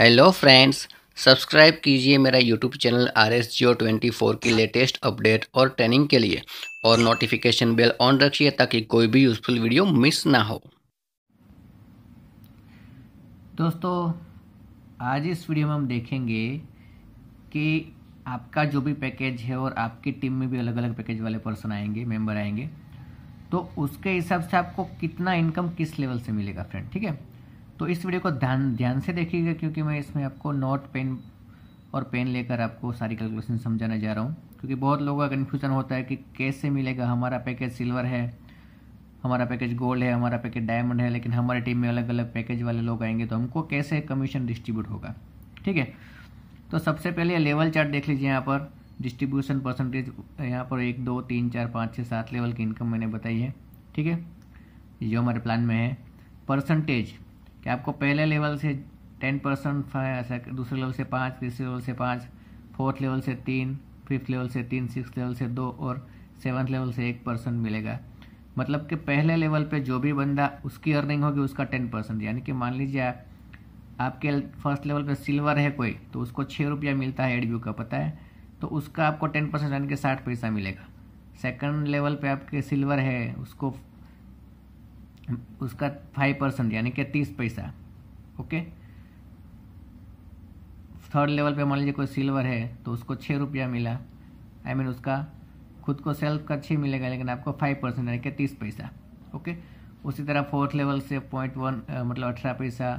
hello friends subscribe कीजिए मेरा YouTube channel R S Jio twenty four की लेटेस्ट अपडेट और ट्रेनिंग के लिए और नोटिफिकेशन बेल ऑन रखिए ताकि कोई भी यूज़फुल वीडियो मिस ना हो दोस्तों आज इस वीडियो में हम देखेंगे कि आपका जो भी पैकेज है और आपकी टीम में भी अलग अलग पैकेज वाले पर्सन आएंगे मेम्बर आएंगे तो उसके हिसाब से आपको कितना इनकम किस लेवल से मिलेगा फ्रेंड ठीक है तो इस वीडियो को ध्यान ध्यान से देखिएगा क्योंकि मैं इसमें आपको नोट पेन और पेन लेकर आपको सारी कैलकुलेशन समझाने जा रहा हूँ क्योंकि बहुत लोगों का कन्फ्यूज़न होता है कि कैसे मिलेगा हमारा पैकेज सिल्वर है हमारा पैकेज गोल्ड है हमारा पैकेज डायमंड है लेकिन हमारे टीम में अलग अलग पैकेज वाले लोग आएंगे तो हमको कैसे कमीशन डिस्ट्रीब्यूट होगा ठीक है तो सबसे पहले लेवल चार्ट देख लीजिए यहाँ पर डिस्ट्रीब्यूशन परसेंटेज यहाँ पर एक दो तीन चार पाँच छः सात लेवल की इनकम मैंने बताई है ठीक है जो हमारे प्लान में है परसेंटेज कि आपको पहले लेवल से टेन परसेंट दूसरे लेवल से पाँच तीसरे लेवल से पाँच फोर्थ लेवल से तीन फिफ्थ लेवल से तीन सिक्स लेवल से दो और सेवन्थ लेवल से एक परसेंट मिलेगा मतलब कि पहले लेवल पे जो भी बंदा उसकी अर्निंग होगी उसका टेन परसेंट यानी कि मान लीजिए आप आपके फर्स्ट लेवल पे सिल्वर है कोई तो उसको छः रुपया मिलता है एडव्यू का पता है तो उसका आपको टेन परसेंट यानी कि साठ पैसा मिलेगा सेकंड लेवल पे आपके सिल्वर है उसको उसका फाइव परसेंट यानी कि तीस पैसा ओके थर्ड लेवल पे मान लीजिए कोई सिल्वर है तो उसको छः रुपया मिला आई I मीन mean उसका खुद को सेल्फ का छः मिलेगा लेकिन आपको फाइव परसेंट यानी कि तीस पैसा ओके उसी तरह फोर्थ लेवल से पॉइंट वन मतलब अठारह पैसा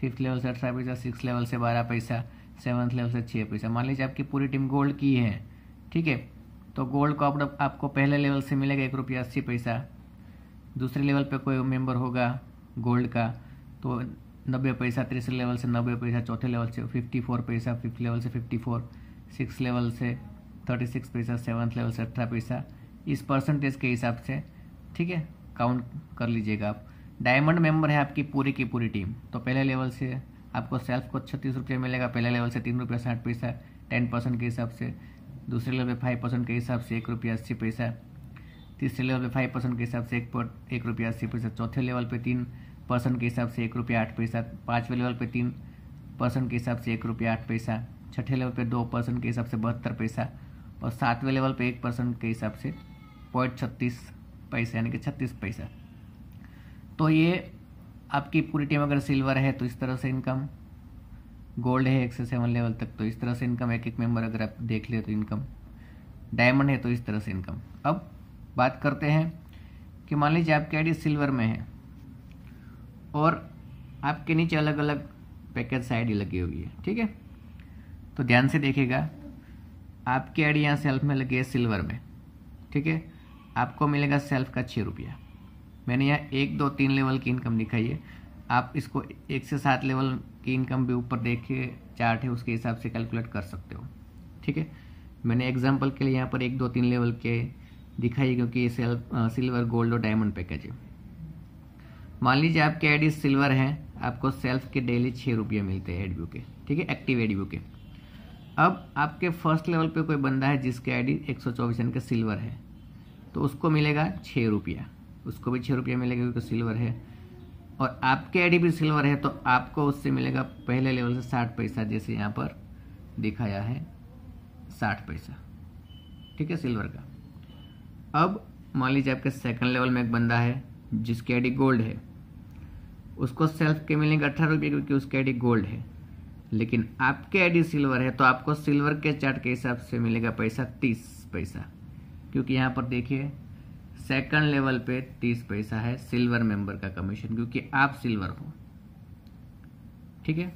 फिफ्थ लेवल से अठारह पैसा सिक्स लेवल से बारह पैसा सेवन्थ लेवल से छः पैसा मान लीजिए आपकी पूरी टीम गोल्ड की है ठीक है तो गोल्ड को आप, आपको पहले लेवल से मिलेगा एक रुपया अस्सी पैसा दूसरे लेवल पे कोई मेंबर होगा गोल्ड का तो नब्बे पैसा तीसरे लेवल से नब्बे पैसा चौथे लेवल से फिफ्टी फोर पैसा फिफ्थ लेवल से फिफ्टी फोर सिक्स लेवल से थर्टी सिक्स पैसा सेवन्थ लेवल से अठारह पैसा इस परसेंटेज के हिसाब से ठीक है काउंट कर लीजिएगा आप डायमंड मेंबर है आपकी पूरी की पूरी टीम तो पहले लेवल से आपको सेल्फ को छत्तीस रुपये मिलेगा पहले लेवल से तीन रुपया साठ पैसा टेन परसेंट के हिसाब से दूसरे लेवल पे फाइव परसेंट के हिसाब से एक रुपया अस्सी पैसा तीसरे लेवल पे फाइव परसेंट के हिसाब से एक पर, एक रुपया अस्सी पैसा चौथे लेवल पे तीन परसेंट के हिसाब से एक रुपया आठ पैसा पाँचवें लेवल पे तीन परसेंट के हिसाब से एक रुपया आठ पैसा छठे लेवल पे दो परसेंट के हिसाब से बहत्तर पैसा और सातवें लेवल पे एक परसेंट के हिसाब से पॉइंट छत्तीस पैसा यानी कि छत्तीस पैसा तो ये आपकी पूरी टीम अगर सिल्वर है तो इस तरह से इनकम गोल्ड है एक से सेवन लेवल तक तो इस तरह से इनकम एक एक मेंबर अगर आप देख ले तो इनकम डायमंड है तो इस तरह से इनकम अब बात करते हैं कि मान लीजिए आपकी आईडी सिल्वर में है और आपके नीचे अलग अलग पैकेज से आईडी लगी हुई है ठीक है तो ध्यान से देखिएगा आपकी आईडी यहाँ सेल्फ में लगी है सिल्वर में ठीक है आपको मिलेगा सेल्फ का छः रुपया मैंने यहाँ एक दो तीन लेवल की इनकम दिखाई है आप इसको एक से सात लेवल की इनकम भी ऊपर देखिए चार्ट है उसके हिसाब से कैलकुलेट कर सकते हो ठीक है मैंने एग्जाम्पल के लिए यहाँ पर एक दो तीन लेवल के दिखाइए क्योंकि ये सिल्वर गोल्ड और डायमंड पैकेज है मान लीजिए आपके एड सिल्वर है आपको सेल्फ के डेली छः रुपये मिलते हैं एडव्यू के ठीक है एक्टिव एडव्यू के अब आपके फर्स्ट लेवल पे कोई बंदा है जिसके आई डी एक सौ चौबीस रन का सिल्वर है तो उसको मिलेगा छः रुपया उसको भी छः रुपया मिलेगा क्योंकि सिल्वर है और आपके आई डी भी सिल्वर है तो आपको उससे मिलेगा पहले लेवल से साठ पैसा जैसे यहाँ पर दिखाया है साठ पैसा ठीक है सिल्वर का अब मान लीजिए आपके सेकंड लेवल में एक बंदा है जिसकी आईडी गोल्ड है उसको सेल्फ के मिलेंगे अट्ठारह रुपये क्योंकि उसकी आईडी गोल्ड है लेकिन आपके आईडी सिल्वर है तो आपको सिल्वर के चार्ट के हिसाब से मिलेगा पैसा तीस पैसा क्योंकि यहाँ पर देखिए सेकंड लेवल पे तीस पैसा है सिल्वर मेंबर का कमीशन क्योंकि आप सिल्वर हो ठीक है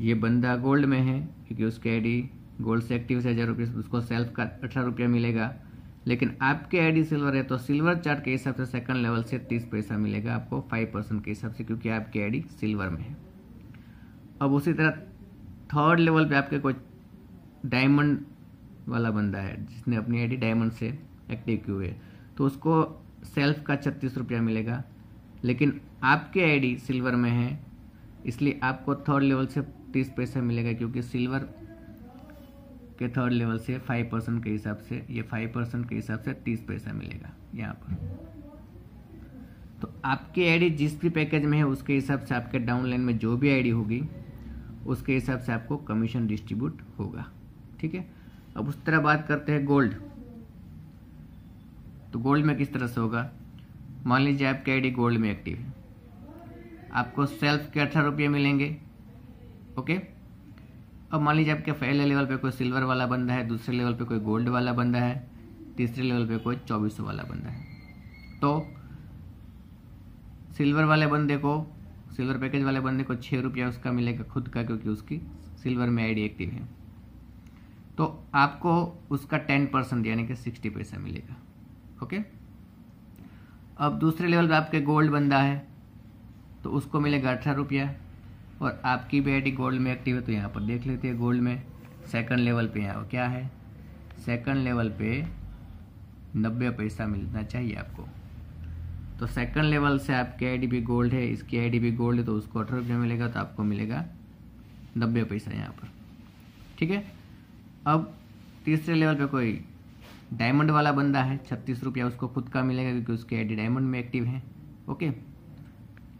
ये बंदा गोल्ड में है क्योंकि उसकी आई गोल्ड से एक्टिव से हज़ार रुपये उसको सेल्फ का अठारह रुपया मिलेगा लेकिन आपके आईडी सिल्वर है तो सिल्वर चार्ट के हिसाब से सेकंड लेवल से तीस पैसा मिलेगा आपको फाइव परसेंट के हिसाब से क्योंकि आपकी आईडी सिल्वर में है अब उसी तरह थर्ड लेवल पे आपके कोई डायमंड वाला बंदा है जिसने अपनी आईडी डायमंड से एक्टिव की हुई है तो उसको सेल्फ का छत्तीस रुपया मिलेगा लेकिन आपके आई सिल्वर में है इसलिए आपको थर्ड लेवल से तीस पैसा मिलेगा क्योंकि सिल्वर के थर्ड लेवल से फाइव परसेंट के हिसाब से ये फाइव परसेंट के हिसाब से तीस पैसा मिलेगा यहाँ पर तो आपकी आईडी जिस भी पैकेज में है उसके हिसाब से आपके डाउनलाइन में जो भी आईडी होगी उसके हिसाब से आपको कमीशन डिस्ट्रीब्यूट होगा ठीक है अब उस तरह बात करते हैं गोल्ड तो गोल्ड में किस तरह से होगा मान लीजिए आपकी आईडी गोल्ड में एक्टिव है आपको सेल्फ के अठारह रुपये मिलेंगे ओके अब मान लीजिए आपके पहले लेवल पे कोई सिल्वर वाला बंदा है दूसरे लेवल पे कोई गोल्ड वाला बंदा है तीसरे लेवल पे कोई चौबीस वाला बंदा है तो सिल्वर वाले बंदे को सिल्वर पैकेज वाले बंदे को छः रुपया उसका मिलेगा खुद का क्योंकि उसकी सिल्वर में आईडी एक्टिव है तो आपको उसका टेन परसेंट यानी कि सिक्सटी पैसा मिलेगा ओके अब दूसरे लेवल पे आपके गोल्ड बंदा है तो उसको मिलेगा अठारह रुपया और आपकी भी आईडी गोल्ड में एक्टिव है तो यहाँ पर देख लेते हैं गोल्ड में सेकंड लेवल पे यहाँ क्या है सेकंड लेवल पे नब्बे पैसा मिलना चाहिए आपको तो सेकंड लेवल से आपकी आई भी गोल्ड है इसकी आई भी गोल्ड है तो उसको अठारह रुपये मिलेगा तो आपको मिलेगा नब्बे पैसा यहाँ पर ठीक है अब तीसरे लेवल पे कोई डायमंड वाला बंदा है छत्तीस रुपया उसको खुद का मिलेगा क्योंकि उसकी आई डायमंड में एक्टिव है ओके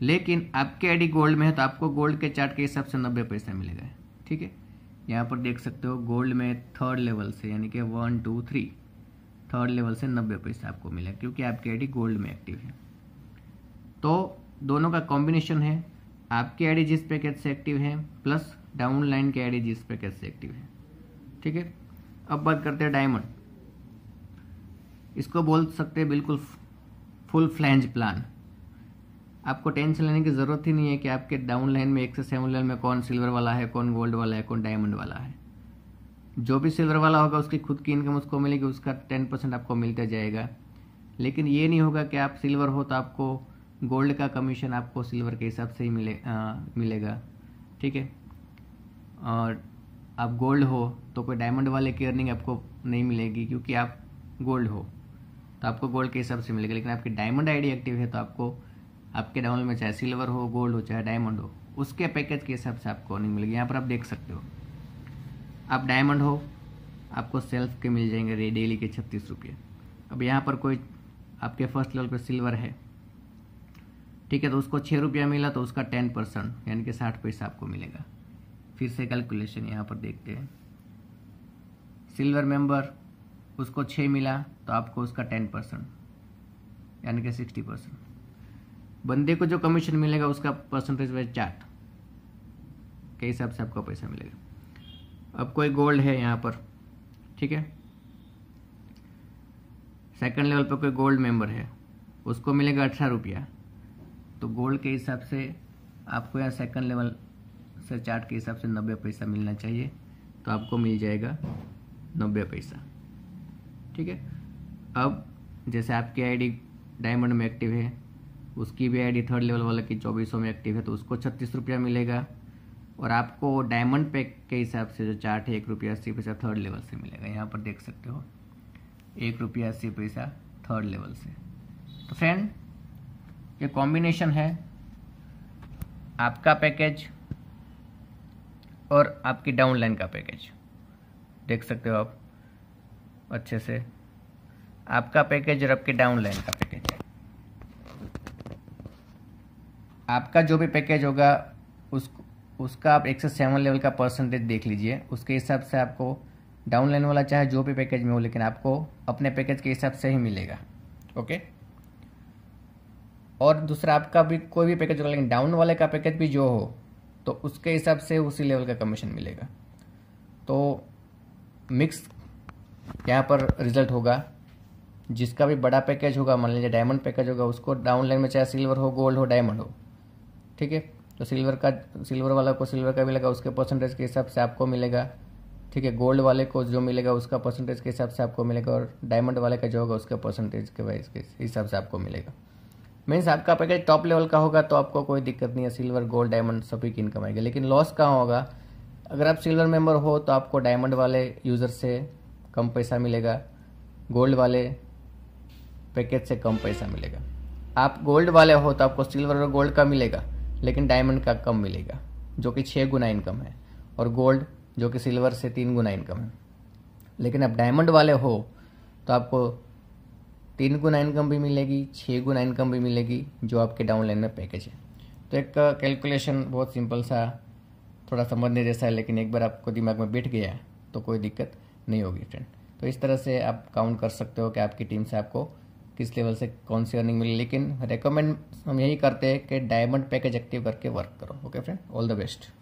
लेकिन आपके आईडी गोल्ड में है तो आपको गोल्ड के चार्ट के हिसाब से नब्बे पैसा मिलेगा ठीक है यहाँ पर देख सकते हो गोल्ड में थर्ड लेवल से यानी कि one two three third level से नब्बे पैसा आपको मिलेगा क्योंकि आपकी आईडी गोल्ड में एक्टिव है तो दोनों का कॉम्बिनेशन है आपकी आईडी जिस पैकेज से एक्टिव है प्लस डाउन लाइन की आईडी जिस पैकेज से एक्टिव है ठीक है अब बात करते हैं डायमंड इसको बोल सकते हैं बिल्कुल फुल फ्लैंज प्लान आपको टेंशन लेने की ज़रूरत ही नहीं है कि आपके डाउन लाइन में एक से सेवन लाइन में कौन सिल्वर वाला है कौन गोल्ड वाला है कौन डायमंड वाला है जो भी सिल्वर वाला होगा उसकी खुद की इनकम उसको मिलेगी उसका टेन परसेंट आपको मिलता जाएगा लेकिन ये नहीं होगा कि आप सिल्वर हो तो आपको गोल्ड का कमीशन आपको सिल्वर के हिसाब से ही मिले आ, मिलेगा ठीक है और आप गोल्ड हो तो कोई डायमंड वाले की अर्निंग आपको नहीं मिलेगी क्योंकि आप गोल्ड हो तो आपको गोल्ड के हिसाब से मिलेगा लेकिन आपकी डायमंड आईडी एक्टिव है तो आपको आपके डाउन में चाहे सिल्वर हो गोल्ड हो चाहे डायमंड हो उसके पैकेज के हिसाब से आपको अर्निंग मिलेगी यहाँ पर आप देख सकते हो आप डायमंड हो आपको सेल्फ के मिल जाएंगे डेली के छत्तीस रुपये अब यहाँ पर कोई आपके फर्स्ट लेवल पर सिल्वर है ठीक है तो उसको छः रुपया मिला तो उसका टेन परसेंट यानी कि साठ पैसा आपको मिलेगा फिर से कैलकुलेशन यहाँ पर देखते हैं सिल्वर मेंबर उसको छः मिला तो आपको उसका टेन परसेंट यानी कि सिक्सटी परसेंट बंदे को जो कमीशन मिलेगा उसका परसेंटेज वाइज चार्ट के हिसाब से आपको पैसा मिलेगा अब कोई गोल्ड है यहाँ पर ठीक है सेकंड लेवल पर कोई गोल्ड मेंबर है उसको मिलेगा अठारह रुपया तो गोल्ड के हिसाब से आपको यहाँ सेकंड लेवल से चार्ट के हिसाब से नब्बे पैसा मिलना चाहिए तो आपको मिल जाएगा नब्बे पैसा ठीक है अब जैसे आपकी आईडी डायमंड में एक्टिव है उसकी भी आईडी थर्ड लेवल वाले की चौबीसों में एक्टिव है तो उसको छत्तीस रुपया मिलेगा और आपको डायमंड पैक के हिसाब से जो चार्ट है एक रुपया अस्सी पैसा थर्ड लेवल से मिलेगा यहाँ पर देख सकते हो एक रुपया अस्सी पैसा थर्ड लेवल से तो फ्रेंड ये कॉम्बिनेशन है आपका पैकेज और आपकी डाउनलाइन का पैकेज देख सकते हो आप अच्छे से आपका पैकेज और आपके डाउनलाइन का पैकेज आपका जो भी पैकेज होगा उस उसका आप एक से सेवन लेवल का परसेंटेज देख लीजिए उसके हिसाब से आपको डाउन लाइन वाला चाहे जो भी पैकेज में हो लेकिन आपको अपने पैकेज के हिसाब से ही मिलेगा ओके और दूसरा आपका भी कोई भी पैकेज होगा लेकिन डाउन वाले का पैकेज भी जो हो तो उसके हिसाब से उसी लेवल का कमीशन मिलेगा तो मिक्स यहाँ पर रिजल्ट होगा जिसका भी बड़ा पैकेज होगा मान लीजिए डायमंड पैकेज होगा उसको डाउन लाइन में चाहे सिल्वर हो गोल्ड हो डायमंड हो ठीक है तो सिल्वर का सिल्वर वाला को सिल्वर का मिलेगा उसके परसेंटेज के हिसाब से आपको मिलेगा ठीक है गोल्ड वाले को जो मिलेगा उसका परसेंटेज के हिसाब से आपको मिलेगा और डायमंड वाले का जो होगा उसके परसेंटेज के वाइज के हिसाब से आपको मिलेगा मीन्स आपका पैकेज टॉप लेवल का होगा तो आपको कोई दिक्कत नहीं है सिल्वर गोल्ड डायमंड सभी की इनकम आएगी लेकिन लॉस कहाँ होगा अगर आप सिल्वर मेंबर हो तो आपको डायमंड वाले यूज़र से कम पैसा मिलेगा गोल्ड वाले पैकेज से कम पैसा मिलेगा आप गोल्ड वाले हो तो आपको सिल्वर और गोल्ड का मिलेगा लेकिन डायमंड का कम मिलेगा जो कि छः गुना इनकम है और गोल्ड जो कि सिल्वर से तीन गुना इनकम है लेकिन आप डायमंड वाले हो तो आपको तीन गुना इनकम भी मिलेगी छः गुना इनकम भी मिलेगी जो आपके डाउनलाइन में पैकेज है तो एक कैलकुलेशन बहुत सिंपल सा थोड़ा समझने जैसा है लेकिन एक बार आपको दिमाग में बैठ गया तो कोई दिक्कत नहीं होगी फ्रेंड तो इस तरह से आप काउंट कर सकते हो कि आपकी टीम से आपको किस लेवल से कौन सी अर्निंग मिली लेकिन रिकमेंड हम यही करते हैं कि डायमंड पैकेज एक्टिव करके वर्क करो okay friend all the best